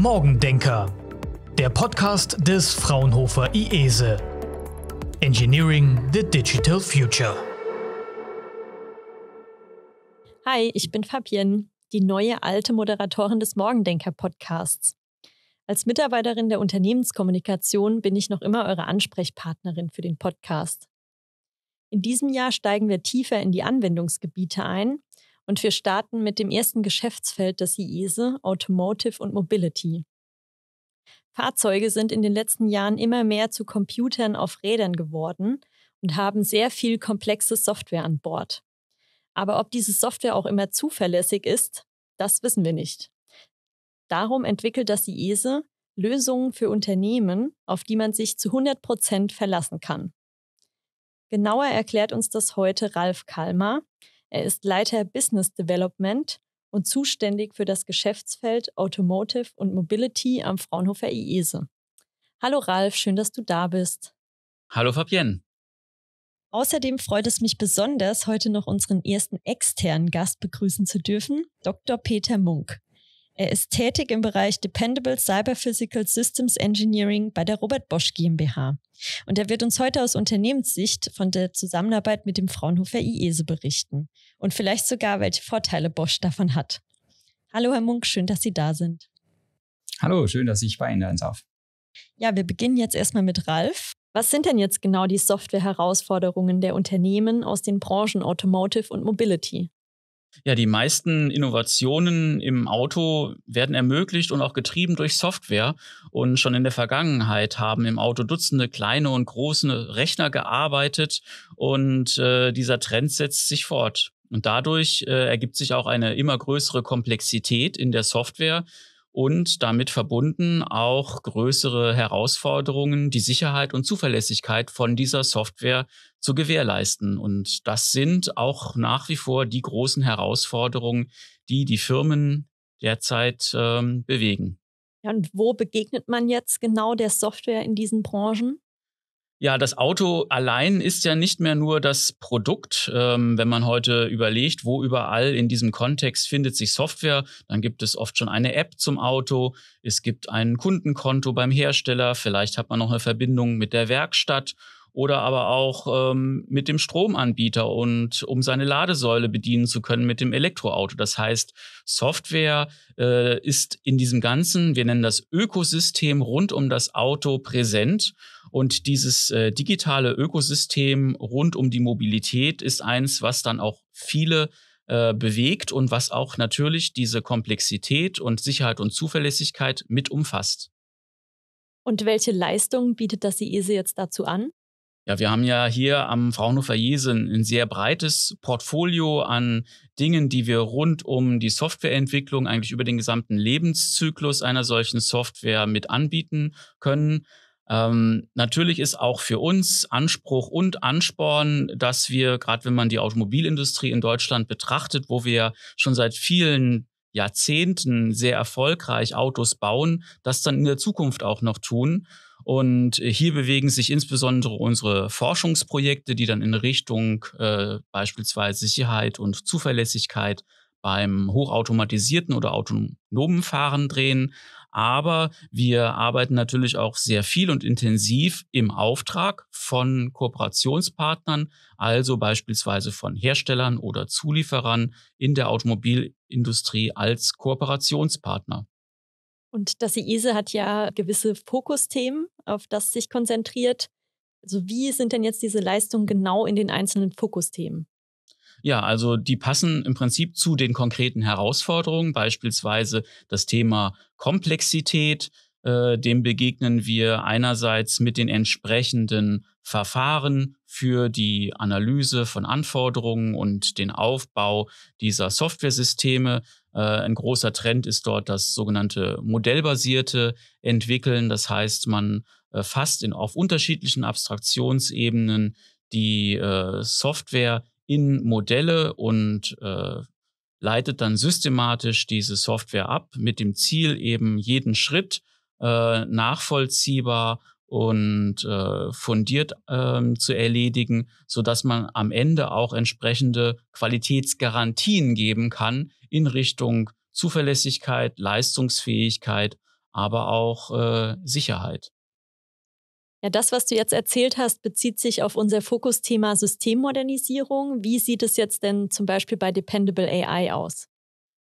Morgendenker, der Podcast des Fraunhofer IESE. E. Engineering the Digital Future. Hi, ich bin Fabienne, die neue alte Moderatorin des Morgendenker Podcasts. Als Mitarbeiterin der Unternehmenskommunikation bin ich noch immer eure Ansprechpartnerin für den Podcast. In diesem Jahr steigen wir tiefer in die Anwendungsgebiete ein und wir starten mit dem ersten Geschäftsfeld des IESE, e, Automotive und Mobility. Fahrzeuge sind in den letzten Jahren immer mehr zu Computern auf Rädern geworden und haben sehr viel komplexe Software an Bord. Aber ob diese Software auch immer zuverlässig ist, das wissen wir nicht. Darum entwickelt das IESE e Lösungen für Unternehmen, auf die man sich zu 100 Prozent verlassen kann. Genauer erklärt uns das heute Ralf Kalmar, er ist Leiter Business Development und zuständig für das Geschäftsfeld Automotive und Mobility am Fraunhofer IESE. E. Hallo Ralf, schön, dass du da bist. Hallo Fabienne. Außerdem freut es mich besonders, heute noch unseren ersten externen Gast begrüßen zu dürfen, Dr. Peter Munk. Er ist tätig im Bereich Dependable Cyber Physical Systems Engineering bei der Robert Bosch GmbH. Und er wird uns heute aus Unternehmenssicht von der Zusammenarbeit mit dem Fraunhofer IESE berichten und vielleicht sogar, welche Vorteile Bosch davon hat. Hallo, Herr Munk, schön, dass Sie da sind. Hallo, schön, dass ich bei Ihnen sein darf. Ja, wir beginnen jetzt erstmal mit Ralf. Was sind denn jetzt genau die Software-Herausforderungen der Unternehmen aus den Branchen Automotive und Mobility? Ja, die meisten Innovationen im Auto werden ermöglicht und auch getrieben durch Software. Und schon in der Vergangenheit haben im Auto Dutzende kleine und große Rechner gearbeitet und äh, dieser Trend setzt sich fort. Und dadurch äh, ergibt sich auch eine immer größere Komplexität in der Software, und damit verbunden auch größere Herausforderungen, die Sicherheit und Zuverlässigkeit von dieser Software zu gewährleisten. Und das sind auch nach wie vor die großen Herausforderungen, die die Firmen derzeit ähm, bewegen. und wo begegnet man jetzt genau der Software in diesen Branchen? Ja, das Auto allein ist ja nicht mehr nur das Produkt. Ähm, wenn man heute überlegt, wo überall in diesem Kontext findet sich Software, dann gibt es oft schon eine App zum Auto, es gibt ein Kundenkonto beim Hersteller, vielleicht hat man noch eine Verbindung mit der Werkstatt oder aber auch ähm, mit dem Stromanbieter und um seine Ladesäule bedienen zu können mit dem Elektroauto. Das heißt, Software äh, ist in diesem ganzen, wir nennen das Ökosystem rund um das Auto präsent. Und dieses äh, digitale Ökosystem rund um die Mobilität ist eins, was dann auch viele äh, bewegt und was auch natürlich diese Komplexität und Sicherheit und Zuverlässigkeit mit umfasst. Und welche Leistung bietet das IESE jetzt dazu an? Ja, wir haben ja hier am Fraunhofer Jesen ein sehr breites Portfolio an Dingen, die wir rund um die Softwareentwicklung eigentlich über den gesamten Lebenszyklus einer solchen Software mit anbieten können. Ähm, natürlich ist auch für uns Anspruch und Ansporn, dass wir, gerade wenn man die Automobilindustrie in Deutschland betrachtet, wo wir schon seit vielen Jahrzehnten sehr erfolgreich Autos bauen, das dann in der Zukunft auch noch tun. Und hier bewegen sich insbesondere unsere Forschungsprojekte, die dann in Richtung äh, beispielsweise Sicherheit und Zuverlässigkeit beim hochautomatisierten oder autonomen Fahren drehen, aber wir arbeiten natürlich auch sehr viel und intensiv im Auftrag von Kooperationspartnern, also beispielsweise von Herstellern oder Zulieferern in der Automobilindustrie als Kooperationspartner. Und das IESE e hat ja gewisse Fokusthemen, auf das sich konzentriert. Also wie sind denn jetzt diese Leistungen genau in den einzelnen Fokusthemen? Ja, also die passen im Prinzip zu den konkreten Herausforderungen, beispielsweise das Thema Komplexität. Äh, dem begegnen wir einerseits mit den entsprechenden Verfahren für die Analyse von Anforderungen und den Aufbau dieser Softwaresysteme. Äh, ein großer Trend ist dort das sogenannte modellbasierte Entwickeln. Das heißt, man äh, fasst in, auf unterschiedlichen Abstraktionsebenen die äh, Software in Modelle und äh, leitet dann systematisch diese Software ab mit dem Ziel, eben jeden Schritt äh, nachvollziehbar und äh, fundiert ähm, zu erledigen, so dass man am Ende auch entsprechende Qualitätsgarantien geben kann in Richtung Zuverlässigkeit, Leistungsfähigkeit, aber auch äh, Sicherheit. Ja, das, was du jetzt erzählt hast, bezieht sich auf unser Fokusthema Systemmodernisierung. Wie sieht es jetzt denn zum Beispiel bei Dependable AI aus?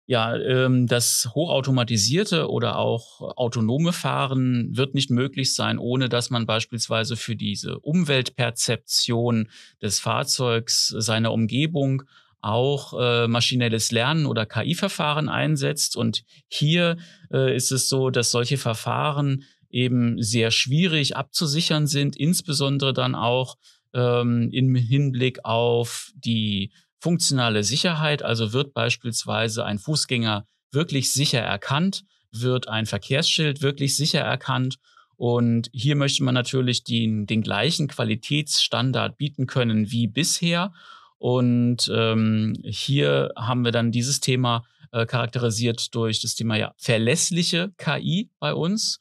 Ja, ähm, das hochautomatisierte oder auch autonome Fahren wird nicht möglich sein, ohne dass man beispielsweise für diese Umweltperzeption des Fahrzeugs, äh, seiner Umgebung auch äh, maschinelles Lernen oder KI-Verfahren einsetzt. Und hier äh, ist es so, dass solche Verfahren eben sehr schwierig abzusichern sind, insbesondere dann auch ähm, im Hinblick auf die funktionale Sicherheit. Also wird beispielsweise ein Fußgänger wirklich sicher erkannt, wird ein Verkehrsschild wirklich sicher erkannt. Und hier möchte man natürlich den, den gleichen Qualitätsstandard bieten können wie bisher. Und ähm, hier haben wir dann dieses Thema äh, charakterisiert durch das Thema ja, verlässliche KI bei uns.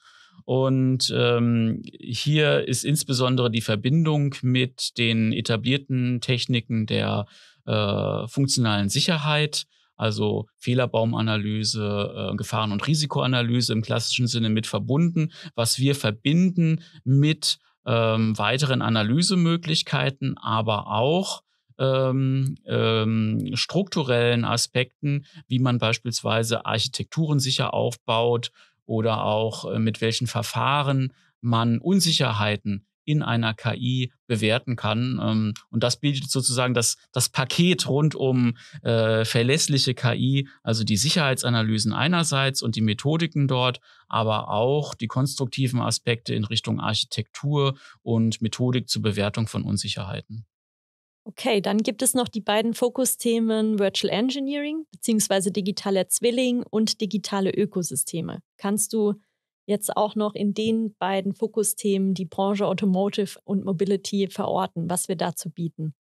Und ähm, hier ist insbesondere die Verbindung mit den etablierten Techniken der äh, funktionalen Sicherheit, also Fehlerbaumanalyse, äh, Gefahren- und Risikoanalyse im klassischen Sinne mit verbunden, was wir verbinden mit ähm, weiteren Analysemöglichkeiten, aber auch ähm, ähm, strukturellen Aspekten, wie man beispielsweise Architekturen sicher aufbaut oder auch äh, mit welchen Verfahren man Unsicherheiten in einer KI bewerten kann. Ähm, und das bietet sozusagen das, das Paket rund um äh, verlässliche KI, also die Sicherheitsanalysen einerseits und die Methodiken dort, aber auch die konstruktiven Aspekte in Richtung Architektur und Methodik zur Bewertung von Unsicherheiten. Okay, dann gibt es noch die beiden Fokusthemen Virtual Engineering bzw. digitaler Zwilling und digitale Ökosysteme. Kannst du jetzt auch noch in den beiden Fokusthemen die Branche Automotive und Mobility verorten, was wir dazu bieten?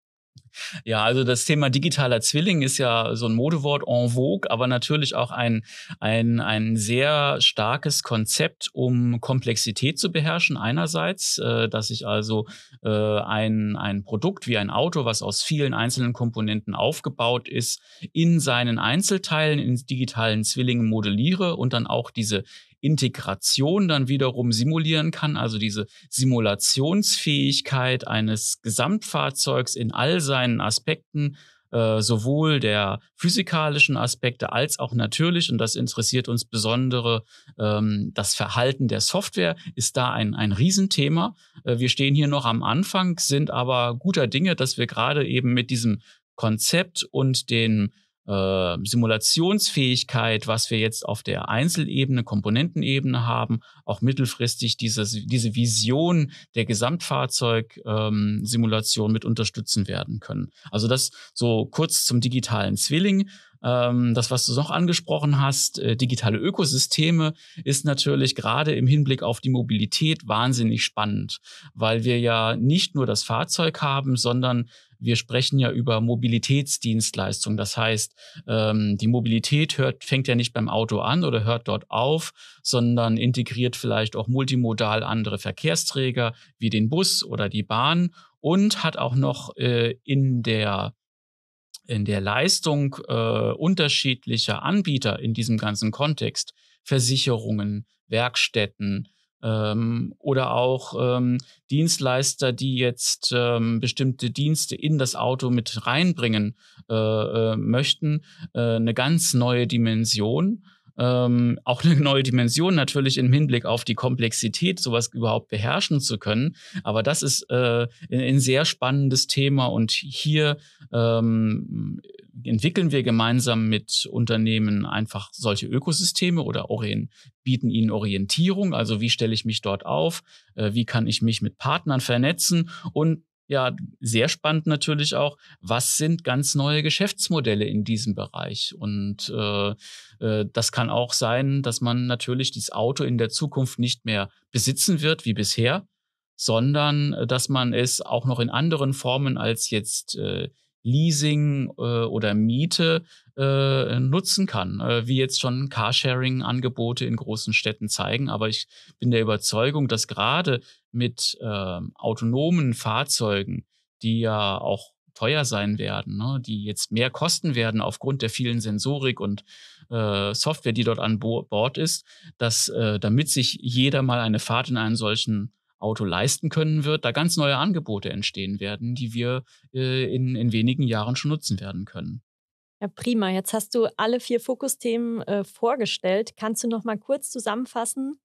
Ja, also das Thema digitaler Zwilling ist ja so ein Modewort en vogue, aber natürlich auch ein, ein, ein sehr starkes Konzept, um Komplexität zu beherrschen. Einerseits, äh, dass ich also äh, ein, ein Produkt wie ein Auto, was aus vielen einzelnen Komponenten aufgebaut ist, in seinen Einzelteilen, in digitalen Zwillingen modelliere und dann auch diese Integration dann wiederum simulieren kann, also diese Simulationsfähigkeit eines Gesamtfahrzeugs in all seinen Aspekten, äh, sowohl der physikalischen Aspekte als auch natürlich, und das interessiert uns besondere, ähm, das Verhalten der Software ist da ein, ein Riesenthema. Äh, wir stehen hier noch am Anfang, sind aber guter Dinge, dass wir gerade eben mit diesem Konzept und den äh, Simulationsfähigkeit, was wir jetzt auf der Einzelebene, Komponentenebene haben, auch mittelfristig diese, diese Vision der Gesamtfahrzeugsimulation ähm, mit unterstützen werden können. Also das so kurz zum digitalen Zwilling. Ähm, das, was du noch angesprochen hast, äh, digitale Ökosysteme, ist natürlich gerade im Hinblick auf die Mobilität wahnsinnig spannend, weil wir ja nicht nur das Fahrzeug haben, sondern wir sprechen ja über Mobilitätsdienstleistung. Das heißt, ähm, die Mobilität hört, fängt ja nicht beim Auto an oder hört dort auf, sondern integriert vielleicht auch multimodal andere Verkehrsträger wie den Bus oder die Bahn und hat auch noch äh, in der in der Leistung äh, unterschiedlicher Anbieter in diesem ganzen Kontext, Versicherungen, Werkstätten, ähm, oder auch ähm, Dienstleister, die jetzt ähm, bestimmte Dienste in das Auto mit reinbringen äh, äh, möchten, äh, eine ganz neue Dimension. Ähm, auch eine neue Dimension natürlich im Hinblick auf die Komplexität, sowas überhaupt beherrschen zu können. Aber das ist äh, ein, ein, sehr spannendes Thema und hier ähm, entwickeln wir gemeinsam mit Unternehmen einfach solche Ökosysteme oder bieten ihnen Orientierung. Also wie stelle ich mich dort auf? Äh, wie kann ich mich mit Partnern vernetzen? Und ja, sehr spannend natürlich auch, was sind ganz neue Geschäftsmodelle in diesem Bereich? Und äh, äh das kann auch sein, dass man natürlich dieses Auto in der Zukunft nicht mehr besitzen wird wie bisher, sondern äh, dass man es auch noch in anderen Formen als jetzt äh, Leasing äh, oder Miete äh, nutzen kann, äh, wie jetzt schon Carsharing-Angebote in großen Städten zeigen. Aber ich bin der Überzeugung, dass gerade mit ähm, autonomen Fahrzeugen, die ja auch teuer sein werden, ne, die jetzt mehr kosten werden aufgrund der vielen Sensorik und äh, Software, die dort an Bord ist, dass äh, damit sich jeder mal eine Fahrt in einem solchen Auto leisten können wird, da ganz neue Angebote entstehen werden, die wir äh, in, in wenigen Jahren schon nutzen werden können. Ja, prima. Jetzt hast du alle vier Fokusthemen äh, vorgestellt. Kannst du noch mal kurz zusammenfassen,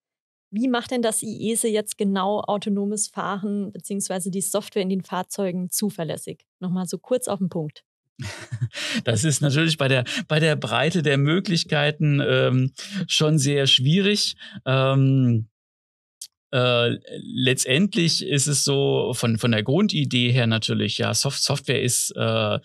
wie macht denn das IESE e jetzt genau autonomes Fahren bzw. die Software in den Fahrzeugen zuverlässig? Nochmal so kurz auf den Punkt. Das ist natürlich bei der, bei der Breite der Möglichkeiten ähm, schon sehr schwierig. Ähm, äh, letztendlich ist es so von, von der Grundidee her natürlich, ja, Soft Software ist äh,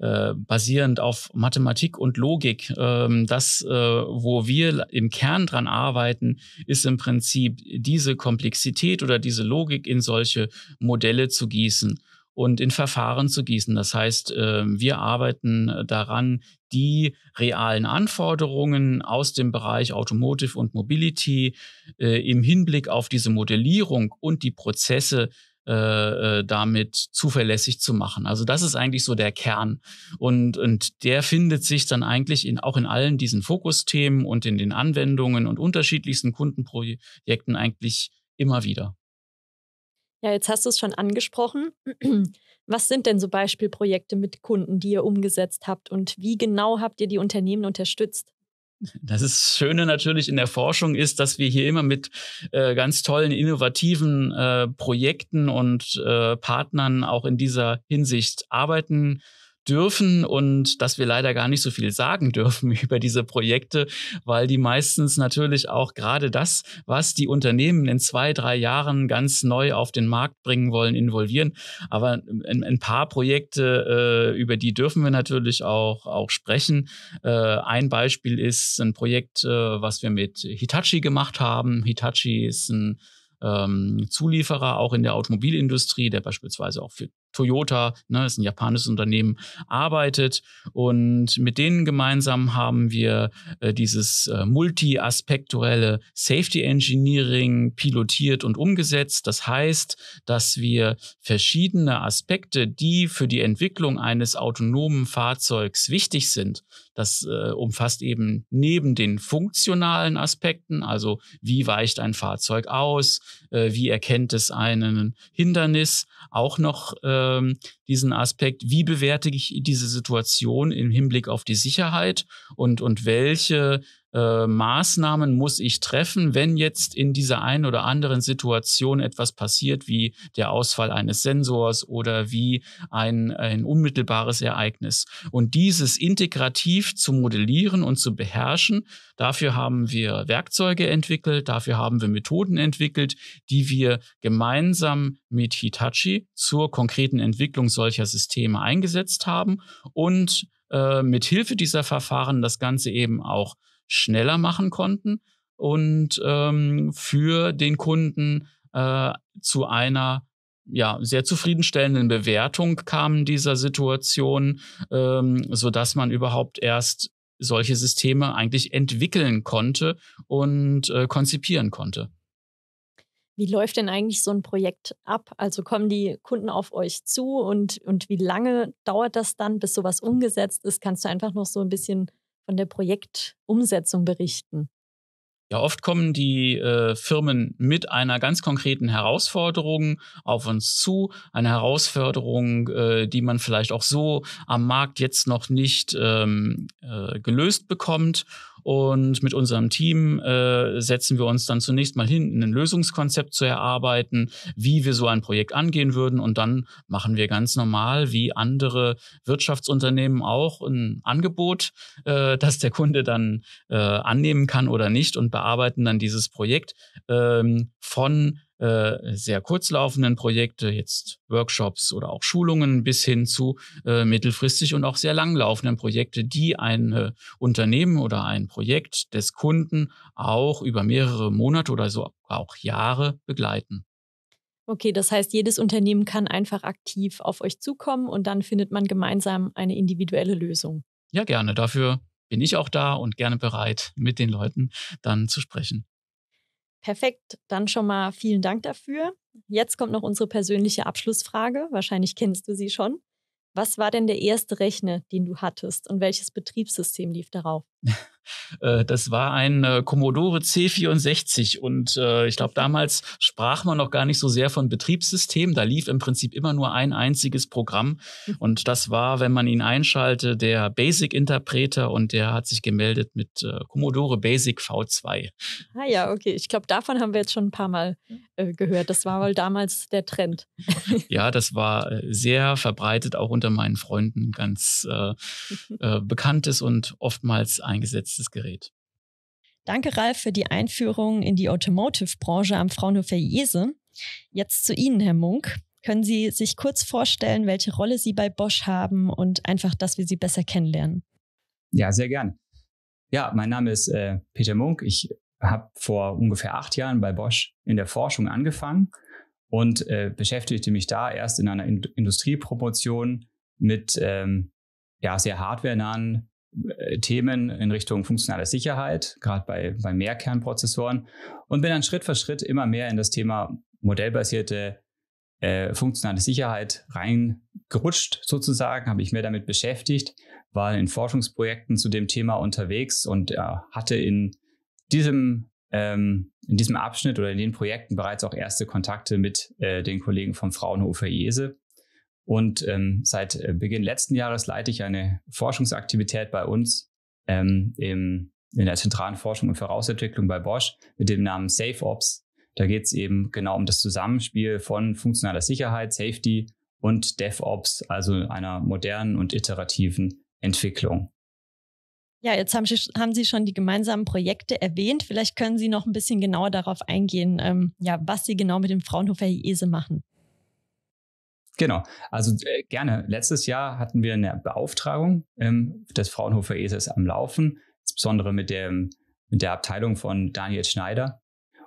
äh, basierend auf Mathematik und Logik. Ähm, das, äh, wo wir im Kern dran arbeiten, ist im Prinzip diese Komplexität oder diese Logik in solche Modelle zu gießen und in Verfahren zu gießen. Das heißt, ähm, wir arbeiten äh, daran, die realen Anforderungen aus dem Bereich Automotive und Mobility äh, im Hinblick auf diese Modellierung und die Prozesse äh, damit zuverlässig zu machen. Also das ist eigentlich so der Kern. Und, und der findet sich dann eigentlich in, auch in allen diesen Fokusthemen und in den Anwendungen und unterschiedlichsten Kundenprojekten eigentlich immer wieder. Ja, jetzt hast du es schon angesprochen. Was sind denn so Beispielprojekte mit Kunden, die ihr umgesetzt habt und wie genau habt ihr die Unternehmen unterstützt? Das ist Schöne natürlich in der Forschung ist, dass wir hier immer mit äh, ganz tollen, innovativen äh, Projekten und äh, Partnern auch in dieser Hinsicht arbeiten dürfen und dass wir leider gar nicht so viel sagen dürfen über diese Projekte, weil die meistens natürlich auch gerade das, was die Unternehmen in zwei, drei Jahren ganz neu auf den Markt bringen wollen, involvieren. Aber ein, ein paar Projekte, äh, über die dürfen wir natürlich auch, auch sprechen. Äh, ein Beispiel ist ein Projekt, äh, was wir mit Hitachi gemacht haben. Hitachi ist ein ähm, Zulieferer auch in der Automobilindustrie, der beispielsweise auch für Toyota, ne, ist ein japanisches Unternehmen, arbeitet. Und mit denen gemeinsam haben wir äh, dieses äh, multiaspektuelle Safety Engineering pilotiert und umgesetzt. Das heißt, dass wir verschiedene Aspekte, die für die Entwicklung eines autonomen Fahrzeugs wichtig sind, das äh, umfasst eben neben den funktionalen Aspekten, also wie weicht ein Fahrzeug aus, äh, wie erkennt es einen Hindernis, auch noch äh, ähm, diesen Aspekt, wie bewerte ich diese Situation im Hinblick auf die Sicherheit und, und welche äh, Maßnahmen muss ich treffen, wenn jetzt in dieser einen oder anderen Situation etwas passiert, wie der Ausfall eines Sensors oder wie ein, ein unmittelbares Ereignis. Und dieses integrativ zu modellieren und zu beherrschen, dafür haben wir Werkzeuge entwickelt, dafür haben wir Methoden entwickelt, die wir gemeinsam mit Hitachi zur konkreten Entwicklung solcher Systeme eingesetzt haben und äh, mit Hilfe dieser Verfahren das Ganze eben auch schneller machen konnten und ähm, für den Kunden äh, zu einer ja, sehr zufriedenstellenden Bewertung kamen dieser Situation, ähm, dass man überhaupt erst solche Systeme eigentlich entwickeln konnte und äh, konzipieren konnte. Wie läuft denn eigentlich so ein Projekt ab? Also kommen die Kunden auf euch zu und, und wie lange dauert das dann, bis sowas umgesetzt ist? Kannst du einfach noch so ein bisschen von der Projektumsetzung berichten? Ja, oft kommen die äh, Firmen mit einer ganz konkreten Herausforderung auf uns zu, eine Herausforderung, äh, die man vielleicht auch so am Markt jetzt noch nicht ähm, äh, gelöst bekommt. Und mit unserem Team äh, setzen wir uns dann zunächst mal hin, ein Lösungskonzept zu erarbeiten, wie wir so ein Projekt angehen würden. Und dann machen wir ganz normal, wie andere Wirtschaftsunternehmen auch, ein Angebot, äh, das der Kunde dann äh, annehmen kann oder nicht und bearbeiten dann dieses Projekt ähm, von äh, sehr kurzlaufenden Projekte, jetzt Workshops oder auch Schulungen bis hin zu äh, mittelfristig und auch sehr langlaufenden Projekte, die ein äh, Unternehmen oder ein Projekt des Kunden auch über mehrere Monate oder so auch Jahre begleiten. Okay, das heißt, jedes Unternehmen kann einfach aktiv auf euch zukommen und dann findet man gemeinsam eine individuelle Lösung. Ja, gerne. Dafür bin ich auch da und gerne bereit, mit den Leuten dann zu sprechen. Perfekt, dann schon mal vielen Dank dafür. Jetzt kommt noch unsere persönliche Abschlussfrage. Wahrscheinlich kennst du sie schon. Was war denn der erste Rechner, den du hattest und welches Betriebssystem lief darauf? Äh, das war ein äh, Commodore C64 und äh, ich glaube, damals sprach man noch gar nicht so sehr von Betriebssystem. Da lief im Prinzip immer nur ein einziges Programm hm. und das war, wenn man ihn einschalte, der Basic Interpreter und der hat sich gemeldet mit Commodore Basic V2. Ah ja, okay. Ich glaube, davon haben wir jetzt schon ein paar Mal gehört. Das war wohl damals der Trend. ja, das war sehr verbreitet, auch unter meinen Freunden ganz mhm. bekanntes und oftmals ein eingesetztes Gerät. Danke, Ralf, für die Einführung in die Automotive-Branche am Fraunhofer Jese. Jetzt zu Ihnen, Herr Munk. Können Sie sich kurz vorstellen, welche Rolle Sie bei Bosch haben und einfach, dass wir Sie besser kennenlernen? Ja, sehr gern. Ja, mein Name ist äh, Peter Munk. Ich habe vor ungefähr acht Jahren bei Bosch in der Forschung angefangen und äh, beschäftigte mich da erst in einer in Industriepromotion mit ähm, ja, sehr hardwarenahen äh, Themen in Richtung funktionale Sicherheit, gerade bei, bei Mehrkernprozessoren und bin dann Schritt für Schritt immer mehr in das Thema modellbasierte äh, funktionale Sicherheit reingerutscht sozusagen, habe ich mehr damit beschäftigt, war in Forschungsprojekten zu dem Thema unterwegs und äh, hatte in diesem, ähm, in diesem Abschnitt oder in den Projekten bereits auch erste Kontakte mit äh, den Kollegen vom Fraunhofer Jese. Und ähm, seit äh, Beginn letzten Jahres leite ich eine Forschungsaktivität bei uns ähm, im, in der zentralen Forschung und Vorausentwicklung bei Bosch mit dem Namen SafeOps. Da geht es eben genau um das Zusammenspiel von funktionaler Sicherheit, Safety und DevOps, also einer modernen und iterativen Entwicklung. Ja, jetzt haben Sie, haben Sie schon die gemeinsamen Projekte erwähnt. Vielleicht können Sie noch ein bisschen genauer darauf eingehen, ähm, ja, was Sie genau mit dem Fraunhofer IESE e machen. Genau. Also äh, gerne. Letztes Jahr hatten wir eine Beauftragung ähm, des Fraunhofer ESES am Laufen, insbesondere mit, dem, mit der Abteilung von Daniel Schneider.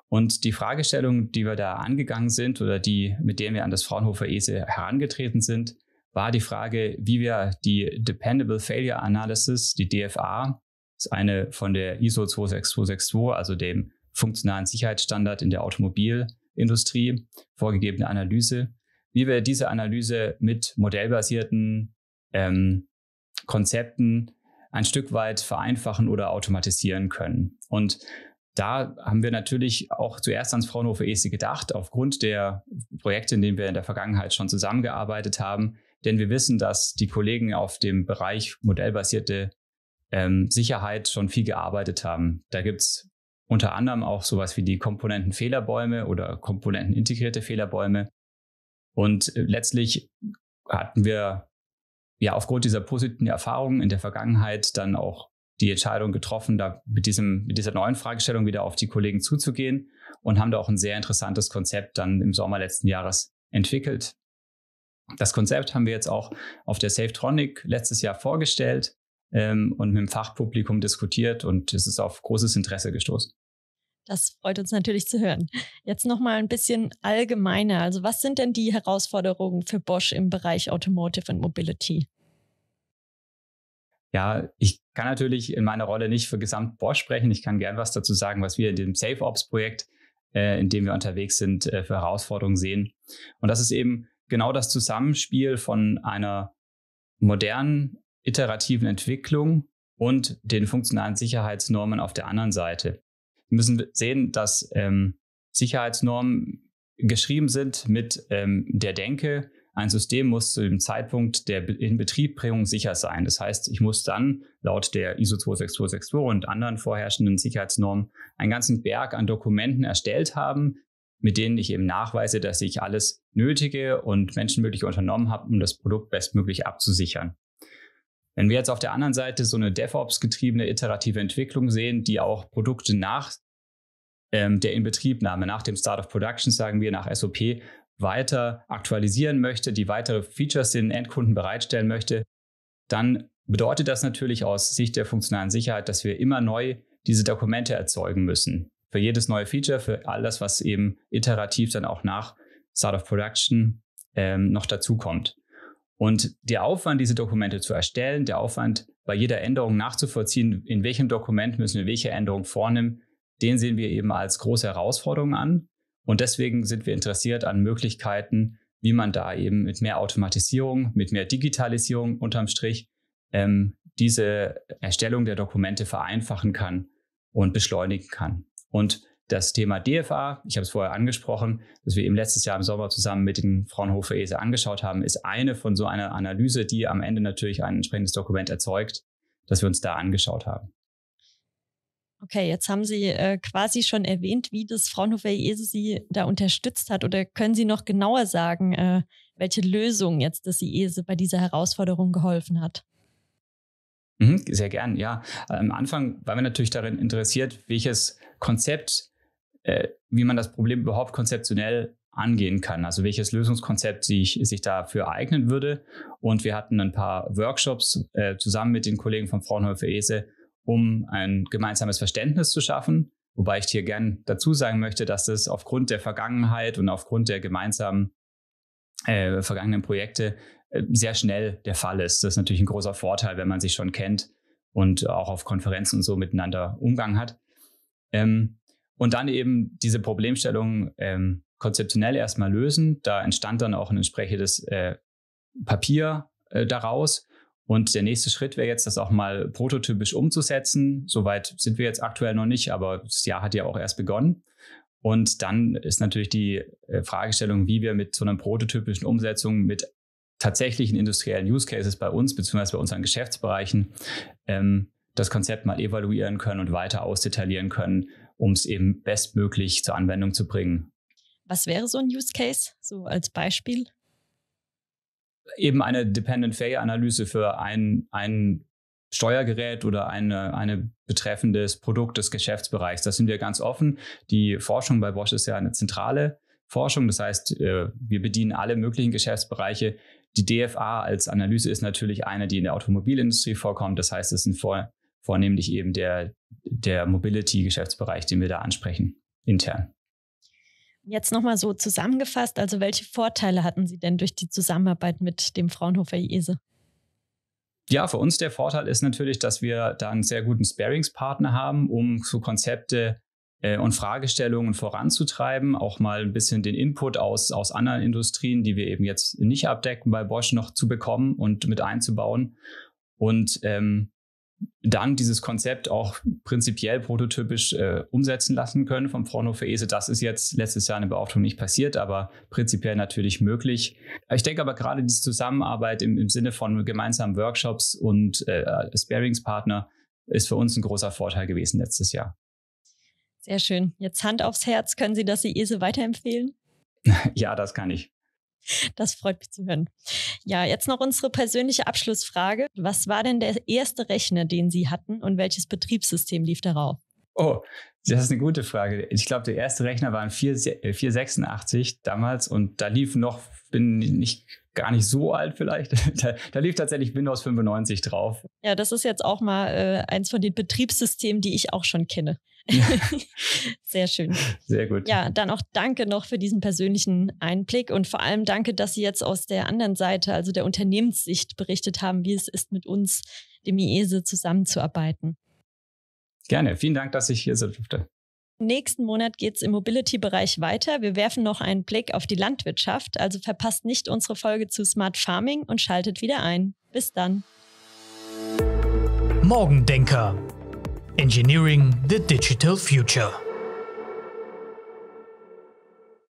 Und die Fragestellung, die wir da angegangen sind oder die, mit der wir an das Fraunhofer ESE herangetreten sind, war die Frage, wie wir die Dependable Failure Analysis, die DFA, ist eine von der ISO 26262, also dem funktionalen Sicherheitsstandard in der Automobilindustrie vorgegebene Analyse, wie wir diese Analyse mit modellbasierten ähm, Konzepten ein Stück weit vereinfachen oder automatisieren können. Und da haben wir natürlich auch zuerst ans Fraunhofer ESE gedacht, aufgrund der Projekte, in denen wir in der Vergangenheit schon zusammengearbeitet haben. Denn wir wissen, dass die Kollegen auf dem Bereich modellbasierte ähm, Sicherheit schon viel gearbeitet haben. Da gibt es unter anderem auch sowas wie die Komponentenfehlerbäume oder komponentenintegrierte Fehlerbäume, und äh, letztlich hatten wir ja aufgrund dieser positiven Erfahrungen in der Vergangenheit dann auch die Entscheidung getroffen, da mit, diesem, mit dieser neuen Fragestellung wieder auf die Kollegen zuzugehen und haben da auch ein sehr interessantes Konzept dann im Sommer letzten Jahres entwickelt. Das Konzept haben wir jetzt auch auf der Safetronic letztes Jahr vorgestellt ähm, und mit dem Fachpublikum diskutiert und es ist auf großes Interesse gestoßen. Das freut uns natürlich zu hören. Jetzt nochmal ein bisschen allgemeiner. Also was sind denn die Herausforderungen für Bosch im Bereich Automotive und Mobility? Ja, ich kann natürlich in meiner Rolle nicht für gesamt Bosch sprechen. Ich kann gern was dazu sagen, was wir in dem safeops Projekt, äh, in dem wir unterwegs sind, äh, für Herausforderungen sehen. Und das ist eben genau das Zusammenspiel von einer modernen, iterativen Entwicklung und den funktionalen Sicherheitsnormen auf der anderen Seite. Wir müssen sehen, dass ähm, Sicherheitsnormen geschrieben sind mit ähm, der Denke, ein System muss zu dem Zeitpunkt der Inbetriebbringung sicher sein. Das heißt, ich muss dann laut der ISO 26262 und anderen vorherrschenden Sicherheitsnormen einen ganzen Berg an Dokumenten erstellt haben, mit denen ich eben nachweise, dass ich alles Nötige und Menschenmögliche unternommen habe, um das Produkt bestmöglich abzusichern. Wenn wir jetzt auf der anderen Seite so eine DevOps-getriebene iterative Entwicklung sehen, die auch Produkte nach ähm, der Inbetriebnahme, nach dem Start of Production, sagen wir, nach SOP, weiter aktualisieren möchte, die weitere Features den Endkunden bereitstellen möchte, dann bedeutet das natürlich aus Sicht der funktionalen Sicherheit, dass wir immer neu diese Dokumente erzeugen müssen. Für jedes neue Feature, für all das, was eben iterativ dann auch nach Start of Production ähm, noch dazukommt. Und der Aufwand, diese Dokumente zu erstellen, der Aufwand, bei jeder Änderung nachzuvollziehen, in welchem Dokument müssen wir welche Änderung vornehmen, den sehen wir eben als große Herausforderung an. Und deswegen sind wir interessiert an Möglichkeiten, wie man da eben mit mehr Automatisierung, mit mehr Digitalisierung unterm Strich ähm, diese Erstellung der Dokumente vereinfachen kann und beschleunigen kann. Und das Thema DFA, ich habe es vorher angesprochen, das wir eben letztes Jahr im Sommer zusammen mit den Fraunhofer ESE angeschaut haben, ist eine von so einer Analyse, die am Ende natürlich ein entsprechendes Dokument erzeugt, das wir uns da angeschaut haben. Okay, jetzt haben Sie äh, quasi schon erwähnt, wie das Fraunhofer ESE Sie da unterstützt hat. Oder können Sie noch genauer sagen, äh, welche Lösung jetzt das ESE e bei dieser Herausforderung geholfen hat? Mhm, sehr gern, ja. Am Anfang waren wir natürlich darin interessiert, welches Konzept äh, wie man das Problem überhaupt konzeptionell angehen kann, also welches Lösungskonzept sich, sich dafür eignen würde. Und wir hatten ein paar Workshops äh, zusammen mit den Kollegen von Fraunhofer ESE, um ein gemeinsames Verständnis zu schaffen. Wobei ich hier gern dazu sagen möchte, dass das aufgrund der Vergangenheit und aufgrund der gemeinsamen äh, vergangenen Projekte äh, sehr schnell der Fall ist. Das ist natürlich ein großer Vorteil, wenn man sich schon kennt und auch auf Konferenzen und so miteinander Umgang hat. Ähm, und dann eben diese Problemstellung ähm, konzeptionell erstmal lösen. Da entstand dann auch ein entsprechendes äh, Papier äh, daraus. Und der nächste Schritt wäre jetzt, das auch mal prototypisch umzusetzen. Soweit sind wir jetzt aktuell noch nicht, aber das Jahr hat ja auch erst begonnen. Und dann ist natürlich die äh, Fragestellung, wie wir mit so einer prototypischen Umsetzung mit tatsächlichen industriellen Use Cases bei uns beziehungsweise bei unseren Geschäftsbereichen ähm, das Konzept mal evaluieren können und weiter ausdetaillieren können, um es eben bestmöglich zur Anwendung zu bringen. Was wäre so ein Use Case, so als Beispiel? Eben eine Dependent fail Analyse für ein, ein Steuergerät oder eine, eine betreffendes Produkt des Geschäftsbereichs. Da sind wir ganz offen. Die Forschung bei Bosch ist ja eine zentrale Forschung. Das heißt, äh, wir bedienen alle möglichen Geschäftsbereiche. Die DFA als Analyse ist natürlich eine, die in der Automobilindustrie vorkommt. Das heißt, es sind vor vornehmlich eben der, der Mobility-Geschäftsbereich, den wir da ansprechen, intern. Jetzt nochmal so zusammengefasst, also welche Vorteile hatten Sie denn durch die Zusammenarbeit mit dem Fraunhofer IESE? Ja, für uns der Vorteil ist natürlich, dass wir da einen sehr guten Sparingspartner haben, um so Konzepte äh, und Fragestellungen voranzutreiben, auch mal ein bisschen den Input aus, aus anderen Industrien, die wir eben jetzt nicht abdecken, bei Bosch noch zu bekommen und mit einzubauen. Und ähm, dann dieses Konzept auch prinzipiell prototypisch äh, umsetzen lassen können vom Fraunhofer ESE. Das ist jetzt letztes Jahr in der Beauftragung nicht passiert, aber prinzipiell natürlich möglich. Ich denke aber gerade diese Zusammenarbeit im, im Sinne von gemeinsamen Workshops und äh, Sparingspartner ist für uns ein großer Vorteil gewesen letztes Jahr. Sehr schön. Jetzt Hand aufs Herz. Können Sie das ESE weiterempfehlen? ja, das kann ich. Das freut mich zu hören. Ja, jetzt noch unsere persönliche Abschlussfrage. Was war denn der erste Rechner, den Sie hatten und welches Betriebssystem lief darauf? Oh, das ist eine gute Frage. Ich glaube, der erste Rechner war ein 486 äh, damals und da lief noch, bin nicht gar nicht so alt vielleicht, da, da lief tatsächlich Windows 95 drauf. Ja, das ist jetzt auch mal äh, eins von den Betriebssystemen, die ich auch schon kenne. Sehr schön. Sehr gut. Ja, dann auch danke noch für diesen persönlichen Einblick und vor allem danke, dass Sie jetzt aus der anderen Seite, also der Unternehmenssicht, berichtet haben, wie es ist, mit uns, dem IESE, zusammenzuarbeiten. Gerne. Vielen Dank, dass ich hier sein durfte. Nächsten Monat geht es im Mobility-Bereich weiter. Wir werfen noch einen Blick auf die Landwirtschaft, also verpasst nicht unsere Folge zu Smart Farming und schaltet wieder ein. Bis dann. Morgendenker Engineering the Digital Future.